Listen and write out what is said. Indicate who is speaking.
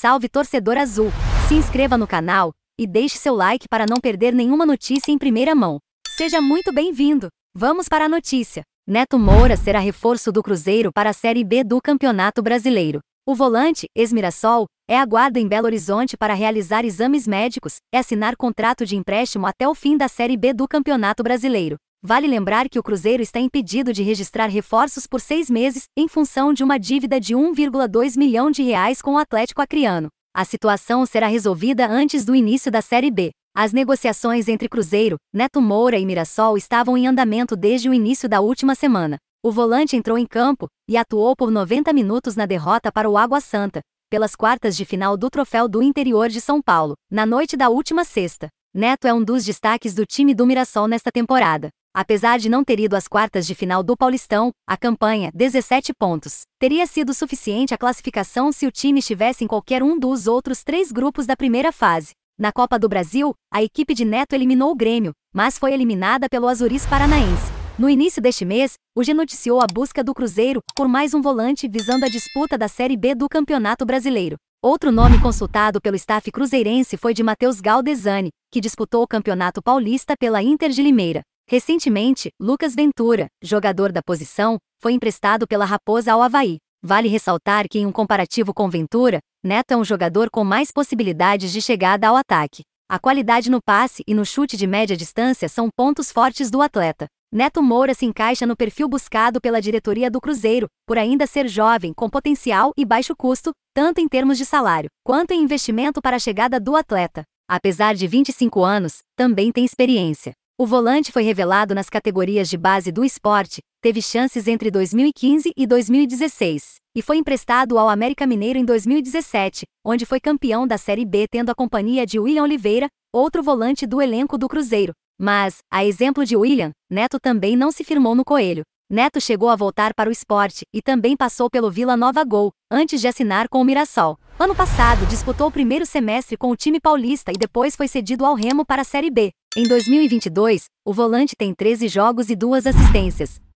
Speaker 1: Salve torcedor azul! Se inscreva no canal e deixe seu like para não perder nenhuma notícia em primeira mão. Seja muito bem-vindo! Vamos para a notícia. Neto Moura será reforço do Cruzeiro para a Série B do Campeonato Brasileiro. O volante, ex-Mirassol, é aguardo em Belo Horizonte para realizar exames médicos e assinar contrato de empréstimo até o fim da Série B do Campeonato Brasileiro. Vale lembrar que o Cruzeiro está impedido de registrar reforços por seis meses, em função de uma dívida de 1,2 milhão de reais com o Atlético Acreano. A situação será resolvida antes do início da Série B. As negociações entre Cruzeiro, Neto Moura e Mirassol estavam em andamento desde o início da última semana. O volante entrou em campo e atuou por 90 minutos na derrota para o Água Santa, pelas quartas de final do Troféu do Interior de São Paulo, na noite da última sexta. Neto é um dos destaques do time do Mirassol nesta temporada. Apesar de não ter ido às quartas de final do Paulistão, a campanha, 17 pontos, teria sido suficiente à classificação se o time estivesse em qualquer um dos outros três grupos da primeira fase. Na Copa do Brasil, a equipe de Neto eliminou o Grêmio, mas foi eliminada pelo Azuris Paranaense. No início deste mês, o G noticiou a busca do Cruzeiro por mais um volante visando a disputa da Série B do Campeonato Brasileiro. Outro nome consultado pelo staff cruzeirense foi de Matheus Galdesani, que disputou o Campeonato Paulista pela Inter de Limeira. Recentemente, Lucas Ventura, jogador da posição, foi emprestado pela Raposa ao Havaí. Vale ressaltar que, em um comparativo com Ventura, Neto é um jogador com mais possibilidades de chegada ao ataque. A qualidade no passe e no chute de média distância são pontos fortes do atleta. Neto Moura se encaixa no perfil buscado pela diretoria do Cruzeiro, por ainda ser jovem, com potencial e baixo custo, tanto em termos de salário, quanto em investimento para a chegada do atleta. Apesar de 25 anos, também tem experiência. O volante foi revelado nas categorias de base do esporte, teve chances entre 2015 e 2016, e foi emprestado ao América Mineiro em 2017, onde foi campeão da Série B tendo a companhia de William Oliveira, outro volante do elenco do Cruzeiro. Mas, a exemplo de William, Neto também não se firmou no Coelho, Neto chegou a voltar para o esporte e também passou pelo Vila Nova Gol, antes de assinar com o Mirassol. Ano passado, disputou o primeiro semestre com o time paulista e depois foi cedido ao Remo para a Série B. Em 2022, o volante tem 13 jogos e duas assistências.